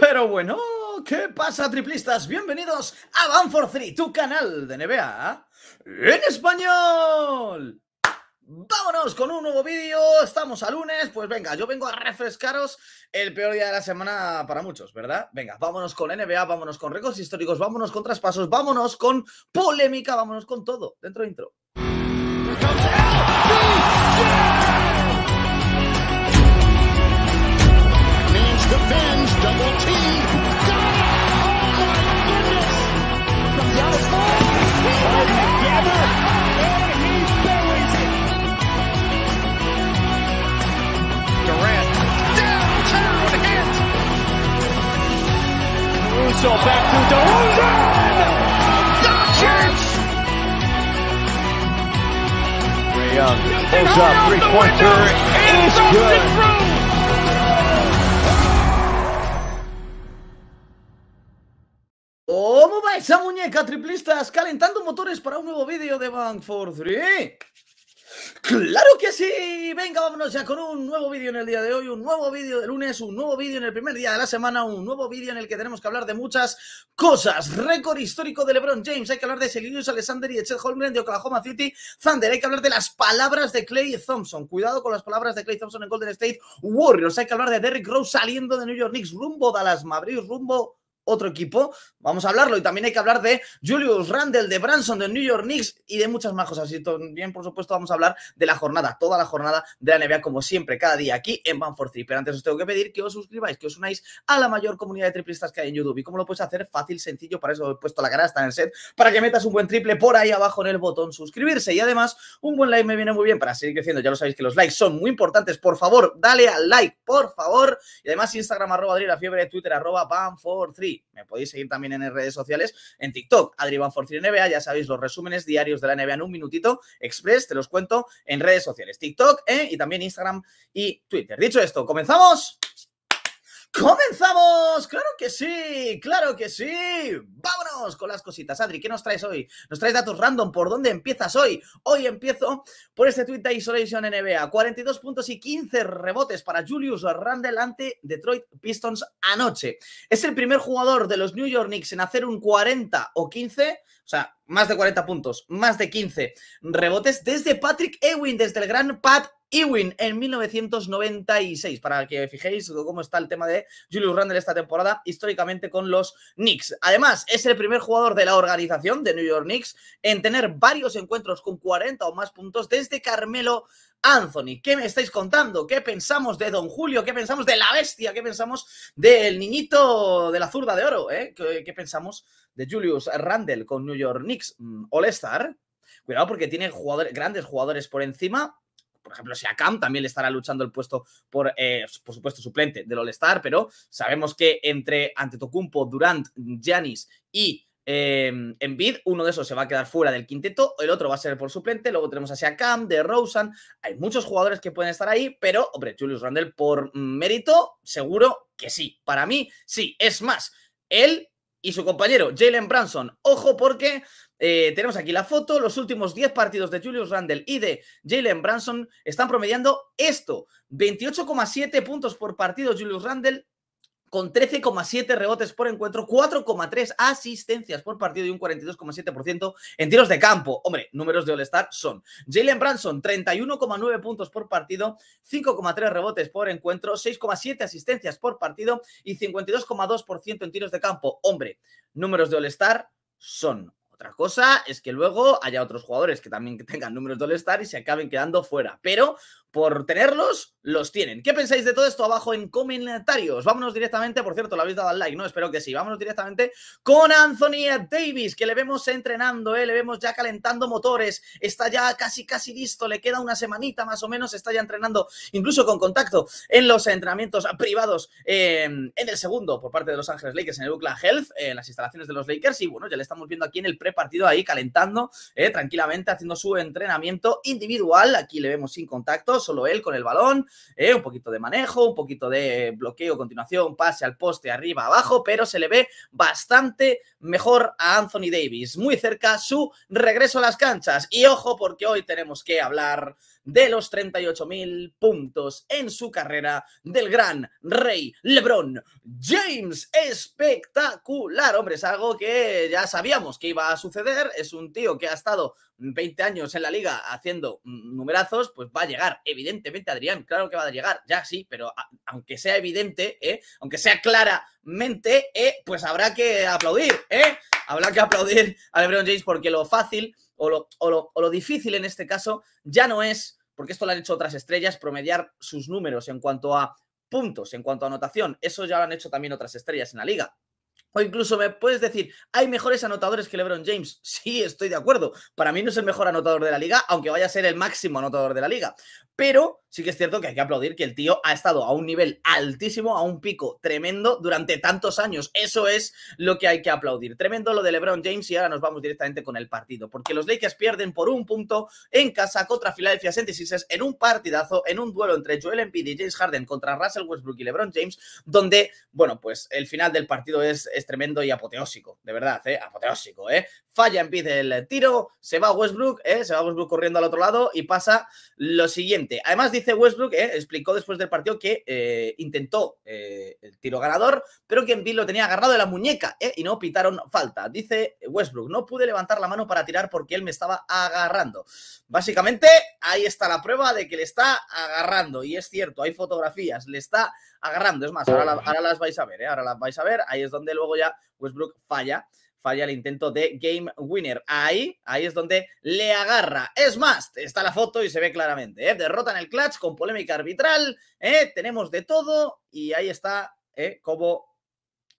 Pero bueno, ¿qué pasa, triplistas? Bienvenidos a Van for Three, tu canal de NBA en español. Vámonos con un nuevo vídeo, estamos a lunes, pues venga, yo vengo a refrescaros el peor día de la semana para muchos, ¿verdad? Venga, vámonos con NBA, vámonos con récords históricos, vámonos con traspasos, vámonos con polémica, vámonos con todo. Dentro intro. ¿Cómo va esa muñeca triplistas? Calentando motores para un nuevo vídeo de Bank for 3. ¡Claro que sí! Venga, vámonos ya con un nuevo vídeo en el día de hoy, un nuevo vídeo de lunes, un nuevo vídeo en el primer día de la semana, un nuevo vídeo en el que tenemos que hablar de muchas cosas. Récord histórico de LeBron James, hay que hablar de Seligius Alexander y Chet Holmgren de Oklahoma City Thunder, hay que hablar de las palabras de Clay Thompson, cuidado con las palabras de Clay Thompson en Golden State Warriors, hay que hablar de Derrick Rose saliendo de New York Knicks rumbo Dallas Mavericks, rumbo otro equipo, vamos a hablarlo. Y también hay que hablar de Julius Randle, de Branson, de New York Knicks y de muchas más cosas. Y también, por supuesto, vamos a hablar de la jornada, toda la jornada de la NBA, como siempre, cada día aquí en Banford 3. Pero antes os tengo que pedir que os suscribáis, que os unáis a la mayor comunidad de triplistas que hay en YouTube. ¿Y cómo lo puedes hacer? Fácil, sencillo, para eso he puesto la cara hasta en el set, para que metas un buen triple por ahí abajo en el botón suscribirse. Y además, un buen like me viene muy bien para seguir creciendo. Ya lo sabéis que los likes son muy importantes. Por favor, dale al like, por favor. Y además, Instagram arroba Adri, la fiebre, Twitter arroba Banford 3 me podéis seguir también en redes sociales, en TikTok, Adrián Forcir NBA, ya sabéis los resúmenes diarios de la NBA en un minutito, express, te los cuento en redes sociales, TikTok eh, y también Instagram y Twitter. Dicho esto, ¿comenzamos? ¡Comenzamos! ¡Claro que sí! ¡Claro que sí! ¡Vamos! con las cositas. Adri, ¿qué nos traes hoy? Nos traes datos random. ¿Por dónde empiezas hoy? Hoy empiezo por este tweet de Isolation NBA. 42 puntos y 15 rebotes para Julius Randle ante Detroit Pistons anoche. Es el primer jugador de los New York Knicks en hacer un 40 o 15, o sea, más de 40 puntos, más de 15 rebotes desde Patrick Ewing, desde el gran Pat Ewing en 1996, para que fijéis cómo está el tema de Julius Randle esta temporada históricamente con los Knicks. Además, es el primer jugador de la organización de New York Knicks en tener varios encuentros con 40 o más puntos desde Carmelo Anthony. ¿Qué me estáis contando? ¿Qué pensamos de Don Julio? ¿Qué pensamos de la bestia? ¿Qué pensamos del niñito de la zurda de oro? Eh? ¿Qué, pensamos de Julius Randle con New York Knicks? Mm, ¿All-Star? Cuidado porque tiene grandes jugadores por encima por ejemplo, Siakam también le estará luchando el puesto por, eh, por supuesto, suplente del All-Star, pero sabemos que entre Antetokounmpo, Durant, Giannis y envid eh, Embiid, uno de esos se va a quedar fuera del quinteto, el otro va a ser por suplente, luego tenemos a Cam, de Rosen, hay muchos jugadores que pueden estar ahí, pero, hombre, Julius Randle por mérito, seguro que sí, para mí sí, es más, él y su compañero Jalen Branson. Ojo porque eh, tenemos aquí la foto, los últimos 10 partidos de Julius Randle y de Jalen Branson están promediando esto, 28,7 puntos por partido Julius Randle, con 13,7 rebotes por encuentro, 4,3 asistencias por partido y un 42,7% en tiros de campo. Hombre, números de All-Star son Jalen Branson, 31,9 puntos por partido, 5,3 rebotes por encuentro, 6,7 asistencias por partido y 52,2% en tiros de campo. Hombre, números de All-Star son otra cosa es que luego haya otros jugadores que también tengan números de All-Star y se acaben quedando fuera. Pero por tenerlos, los tienen. ¿Qué pensáis de todo esto abajo en comentarios? Vámonos directamente, por cierto, le habéis dado al like, ¿no? Espero que sí. Vámonos directamente con Anthony Davis, que le vemos entrenando, ¿eh? le vemos ya calentando motores, está ya casi, casi listo, le queda una semanita más o menos, está ya entrenando incluso con contacto en los entrenamientos privados em, en el segundo por parte de Los Ángeles Lakers en el UCLA Health, en las instalaciones de los Lakers, y bueno, ya le estamos viendo aquí en el prepartido ahí calentando ¿eh? tranquilamente, haciendo su entrenamiento individual. Aquí le vemos sin contacto solo él con el balón, eh, un poquito de manejo, un poquito de bloqueo, continuación, pase al poste, arriba, abajo, pero se le ve bastante mejor a Anthony Davis, muy cerca su regreso a las canchas. Y ojo porque hoy tenemos que hablar de los 38.000 puntos en su carrera del gran rey LeBron James. Espectacular, hombre, es algo que ya sabíamos que iba a suceder. Es un tío que ha estado 20 años en la liga haciendo numerazos, pues va a llegar, evidentemente, Adrián, claro que va a llegar, ya sí, pero aunque sea evidente, ¿eh? aunque sea claramente, ¿eh? pues habrá que aplaudir, ¿eh? habrá que aplaudir a LeBron James porque lo fácil o lo, o lo difícil en este caso ya no es porque esto lo han hecho otras estrellas, promediar sus números en cuanto a puntos, en cuanto a anotación. Eso ya lo han hecho también otras estrellas en la liga. O incluso me puedes decir, hay mejores anotadores que LeBron James. Sí, estoy de acuerdo. Para mí no es el mejor anotador de la liga, aunque vaya a ser el máximo anotador de la liga. Pero sí que es cierto que hay que aplaudir que el tío ha estado a un nivel altísimo, a un pico tremendo durante tantos años. Eso es lo que hay que aplaudir. Tremendo lo de LeBron James y ahora nos vamos directamente con el partido, porque los Lakers pierden por un punto en casa contra Philadelphia 76 en un partidazo, en un duelo entre Joel Embiid y James Harden contra Russell Westbrook y LeBron James, donde, bueno, pues el final del partido es, tremendo y apoteósico, de verdad, ¿eh? Apoteósico, ¿eh? Falla Embiid el tiro, se va Westbrook, ¿eh? Se va Westbrook corriendo al otro lado y pasa lo siguiente. Además, dice Westbrook, eh, explicó después del partido que eh, intentó eh, el tiro ganador, pero que Embiid lo tenía agarrado de la muñeca y no pitaron falta. Dice Westbrook, no pude levantar la mano para tirar porque él me estaba agarrando. Básicamente, ahí está la prueba de que le está agarrando. Y es cierto, hay fotografías, le está agarrando. Es más, ahora, ahora las vais a ver, ahora las vais a ver. Ahí es donde luego ya Westbrook falla falla el intento de Game Winner. Ahí, ahí es donde le agarra. Es más, está la foto y se ve claramente. ¿eh? Derrotan en el clutch con polémica arbitral. ¿eh? Tenemos de todo y ahí está como... ¿eh?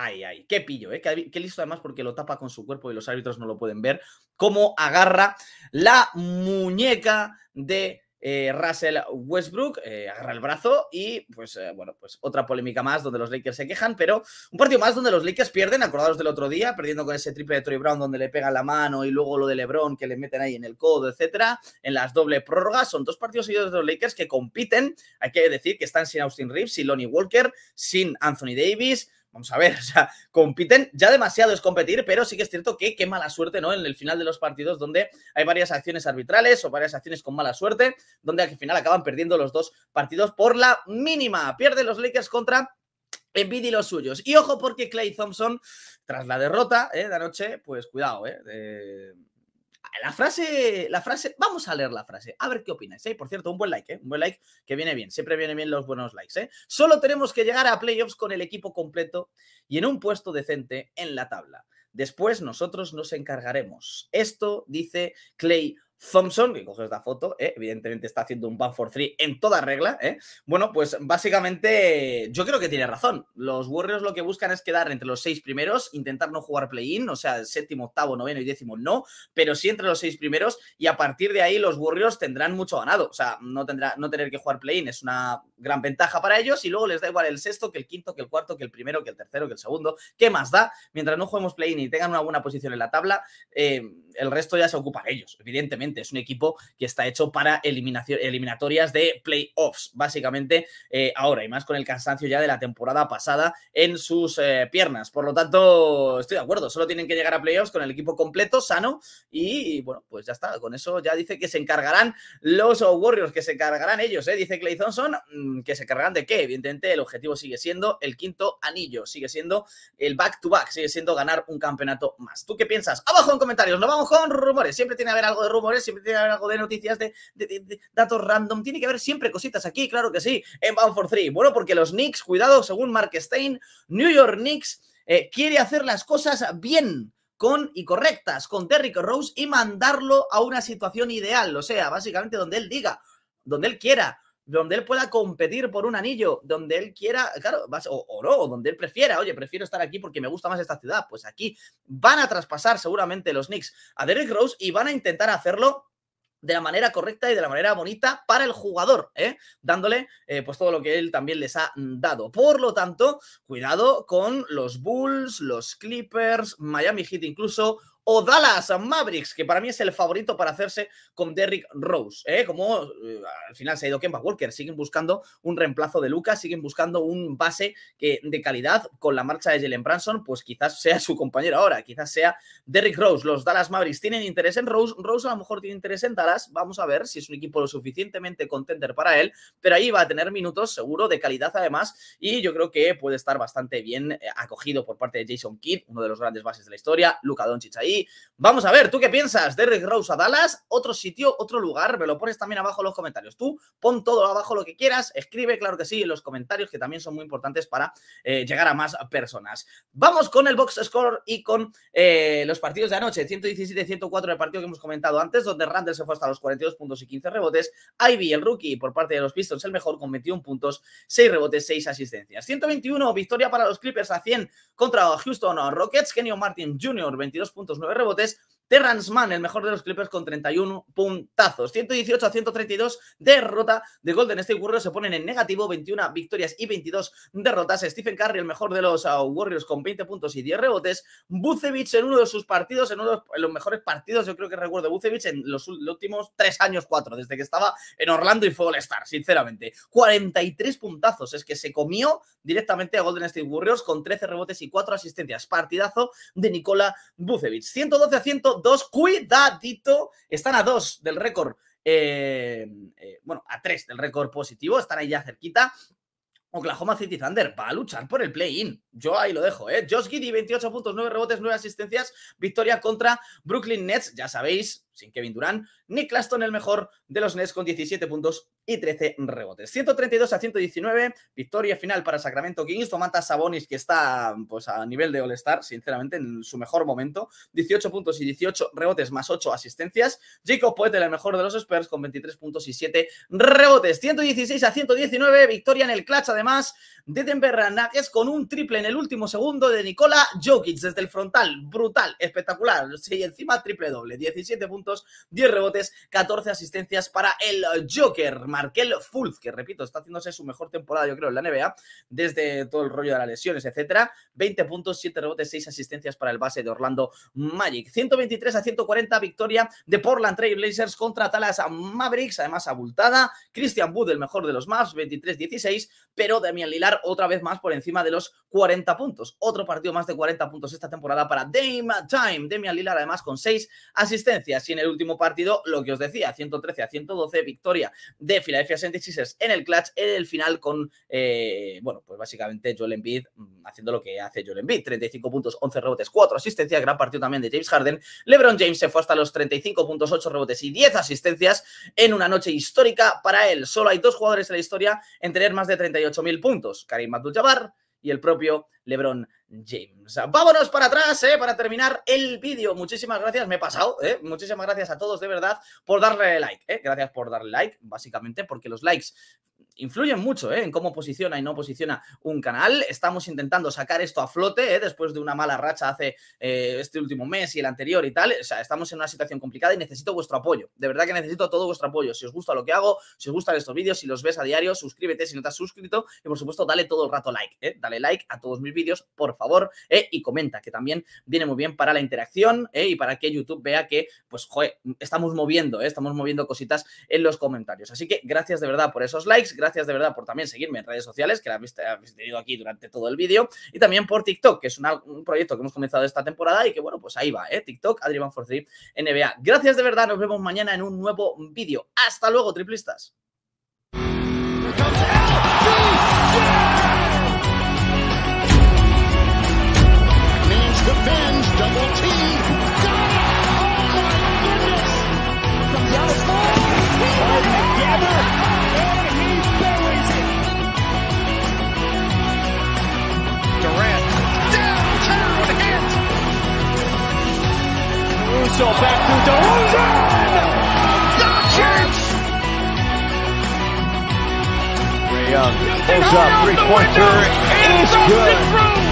Ahí, ay, qué pillo, qué, listo además porque lo tapa con su cuerpo y los árbitros no lo pueden ver. Cómo agarra la muñeca de eh, Russell Westbrook eh, agarra el brazo y pues eh, bueno, pues otra polémica más donde los Lakers se quejan, pero un partido más donde los Lakers pierden, acordados del otro día, perdiendo con ese triple de Troy Brown donde le pega la mano y luego lo de LeBron que le meten ahí en el codo, etcétera, en las doble prórrogas, son dos partidos seguidos de los Lakers que compiten, hay que decir que están sin Austin Reeves, sin Lonnie Walker, sin Anthony Davis, vamos a ver, o sea, compiten, ya demasiado es competir, pero sí que es cierto que qué mala suerte, ¿no? En el final de los partidos donde hay varias acciones arbitrales o varias acciones con mala suerte, donde al final acaban perdiendo los dos partidos por la mínima. Pierden los Lakers contra y los suyos. Y ojo porque Clay Thompson, tras la derrota ¿eh? de anoche, pues cuidado, ¿eh? eh la frase, la frase, vamos a leer la frase, a ver qué opináis. ¿eh? Por cierto, un buen like, ¿eh? un buen like que viene bien, siempre vienen bien los buenos likes. ¿eh? Solo tenemos que llegar a playoffs con el equipo completo y en un puesto decente en la tabla. Después nosotros nos encargaremos. Esto dice Clay Thompson, que coge esta foto, eh, evidentemente está haciendo un ban for three en toda regla, eh. bueno, pues básicamente yo creo que tiene razón. Los Warriors lo que buscan es quedar entre los seis primeros, intentar no jugar play-in, o sea, el séptimo, octavo, noveno y décimo no, pero sí entre los seis primeros y a partir de ahí los Warriors tendrán mucho ganado, o sea, no, tendrá, no tener que jugar play-in es una gran ventaja para ellos y luego les da igual el sexto, que el quinto, que el cuarto, que el primero, que el tercero, que el segundo, ¿qué más da? Mientras no juguemos play-in y tengan una buena posición en la tabla, eh, el resto ya se de ellos, evidentemente. Es un equipo que está hecho para eliminación, eliminatorias de playoffs, básicamente, eh, ahora, y más con el cansancio ya de la temporada pasada en sus eh, piernas. Por lo tanto, estoy de acuerdo, solo tienen que llegar a playoffs con el equipo completo, sano, y bueno, pues ya está. Con eso ya dice que se encargarán los Warriors, que se encargarán ellos, ¿eh? dice Clay Thompson, mm, que se encargarán de qué. Evidentemente, el objetivo sigue siendo el quinto anillo, sigue siendo el back-to-back, sigue siendo ganar un campeonato más. ¿Tú qué piensas? Abajo en comentarios, nos vamos con rumores. Siempre tiene que haber algo de rumores Siempre tiene algo de noticias, de, datos random, tiene que haber siempre cositas aquí, claro que sí, en Bound for Three. Bueno, porque los Knicks, cuidado, según Mark Stein, New York Knicks eh, quiere hacer las cosas bien con y correctas con Derrick Rose y mandarlo a una situación ideal, o sea, básicamente donde él diga, donde él quiera, donde él pueda competir por un anillo, donde él quiera, claro, o no, o, donde él prefiera, oye, prefiero estar aquí porque me gusta más esta ciudad, pues aquí van a traspasar seguramente los Knicks a Derrick Rose y van a intentar hacerlo de la manera correcta y de la manera bonita para el jugador, ¿eh? dándole eh, pues todo lo que él también les ha dado. Por lo tanto, cuidado con los Bulls, los Clippers, Miami Heat incluso, o Dallas Mavericks, que para mí es el favorito para hacerse con Derrick Rose. ¿eh? Como eh, al final se ha ido Kemba Walker, siguen buscando un reemplazo de Lucas, siguen buscando un base que, de calidad con la marcha de Jalen Branson, pues quizás sea su compañero ahora, quizás sea Derrick Rose. Los Dallas Mavericks tienen interés en Rose, Rose a lo mejor tiene interés en Dallas, vamos a ver si es un equipo lo suficientemente contender para él, pero ahí va a tener minutos seguro de calidad además y yo creo que puede estar bastante bien eh, acogido por parte de Jason Kidd, uno de los grandes bases de la historia, Luca Doncic ahí, Vamos a ver, ¿tú qué piensas? Derrick Rose a Dallas, otro sitio, otro lugar. Me lo pones también abajo en los comentarios. Tú pon todo abajo lo que quieras, escribe, claro que sí, en los comentarios que también son muy importantes para eh, llegar a más personas. Vamos con el box score y con eh, los partidos de anoche. 117-104 el partido que hemos comentado antes, donde Randall se fue hasta los 42 puntos y 15 rebotes. Ivy, el rookie, por parte de los Pistons, el mejor con 21 puntos, 6 rebotes, 6 asistencias. 121, victoria para los Clippers a 100 contra Houston Rockets. Kenyon Martin Jr., 22 puntos, rebotes Terrance Mann, el mejor de los Clippers con 31 puntazos. 118 a 132, derrota de Golden State Warriors. Se ponen en negativo, 21 victorias y 22 derrotas. Stephen Curry, el mejor de los uh, Warriors con 20 puntos y 10 rebotes. Bucevic en uno de sus partidos, en uno de los, mejores partidos, yo creo que recuerdo Bucevic en los, últimos 3 años, 4, desde que estaba en Orlando y fue All-Star, sinceramente. 43 puntazos, es que se comió directamente a Golden State Warriors con 13 rebotes y 4 asistencias. Partidazo de Nicola Bucevic. 112 a 100 dos, cuidadito, están a dos del récord, eh, eh, bueno, a tres del récord positivo, están ahí ya cerquita. Oklahoma City Thunder va a luchar por el play-in. Yo ahí lo dejo, ¿eh? Josh Giddy, 28 puntos, 9 rebotes, 9 asistencias. Victoria contra Brooklyn Nets. Ya sabéis, sin Kevin Durant, Nick Claston el mejor de los Nets con 17 puntos y 13 rebotes. 132 a 119, victoria final para Sacramento Kings, Tomata Sabonis que está pues a nivel de All-Star, sinceramente en su mejor momento, 18 puntos y 18 rebotes más 8 asistencias, Jacob Poetel, el mejor de los Spurs con 23 puntos y 7 rebotes. 116 a 119, victoria en el clutch además de Denver Nuggets con un triple en el último segundo de Nikola Jokic desde el frontal, brutal, espectacular, y encima triple doble, 17 puntos 10 rebotes, 14 asistencias para el Joker, Markel Fulz, que repito, está haciéndose su mejor temporada, yo creo, en la NBA, desde todo el rollo de las lesiones, etcétera. 20 puntos, 7 rebotes, 6 asistencias para el base de Orlando Magic. 123 a 140, victoria de Portland Trail Blazers contra Talas Mavericks, además abultada. Christian Wood, el mejor de los más 23-16, pero Damian Lilar otra vez más por encima de los 40 puntos. Otro partido más de 40 puntos esta temporada para Dame Time. Damian Lilar además con 6 asistencias. Y el último partido, lo que os decía, 113 a 112, victoria de Philadelphia 76ers en el clutch, en el final con, eh, bueno, pues básicamente Joel Embiid mm, haciendo lo que hace Joel Embiid, 35 puntos, 11 rebotes, 4 asistencias, gran partido también de James Harden, LeBron James se fue hasta los 35 puntos, 8 rebotes y 10 asistencias en una noche histórica para él. Solo hay dos jugadores en la historia en tener más de 38.000 puntos, Karim Abdul-Jabbar y el propio LeBron James. Vámonos para atrás, ¿eh? para terminar el vídeo. Muchísimas gracias, me he pasado. ¿eh? Muchísimas gracias a todos, de verdad, por darle like. ¿eh? Gracias por darle like, básicamente, porque los likes influyen mucho ¿eh? en cómo posiciona y no posiciona un canal. Estamos intentando sacar esto a flote ¿eh? después de una mala racha hace eh, este último mes y el anterior y tal. O sea, estamos en una situación complicada y necesito vuestro apoyo. De verdad que necesito todo vuestro apoyo. Si os gusta lo que hago, si os gustan estos vídeos, si los ves a diario, suscríbete si no te has suscrito y por supuesto dale todo el rato like. Dale like a todos mis vídeos, por favor, y comenta, que también viene muy bien para la interacción y para que YouTube vea que, pues, joder, estamos moviendo, estamos moviendo cositas en los comentarios. Así que gracias de verdad por esos likes Gracias de verdad por también seguirme en redes sociales, que la habéis tenido aquí durante todo el vídeo. Y también por TikTok, que es un proyecto que hemos comenzado esta temporada y que, bueno, pues ahí va, ¿eh? TikTok, Adrian three NBA. Gracias de verdad, nos vemos mañana en un nuevo vídeo. Hasta luego, triplistas. up. Three-pointer is good.